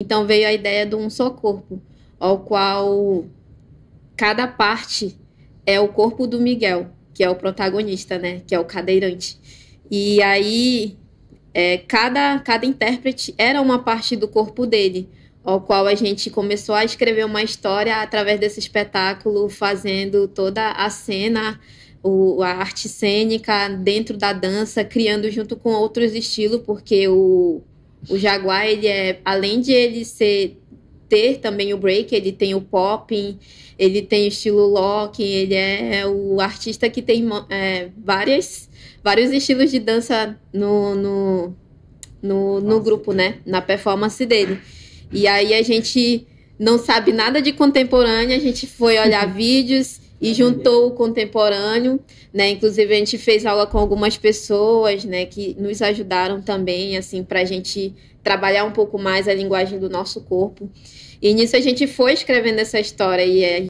Então veio a ideia de um só corpo, ao qual cada parte é o corpo do Miguel, que é o protagonista, né? Que é o cadeirante. E aí é, cada, cada intérprete era uma parte do corpo dele, ao qual a gente começou a escrever uma história através desse espetáculo, fazendo toda a cena, o, a arte cênica dentro da dança, criando junto com outros estilos, porque o o Jaguar, ele é, além de ele ser ter também o break, ele tem o popping, ele tem o estilo locking, ele é, o artista que tem é, várias, vários estilos de dança no, no, no, no grupo, né? Na performance dele. E aí a gente não sabe nada de contemporânea, a gente foi olhar vídeos e juntou o contemporâneo, né? Inclusive a gente fez aula com algumas pessoas, né, que nos ajudaram também, assim, para a gente trabalhar um pouco mais a linguagem do nosso corpo. E nisso a gente foi escrevendo essa história e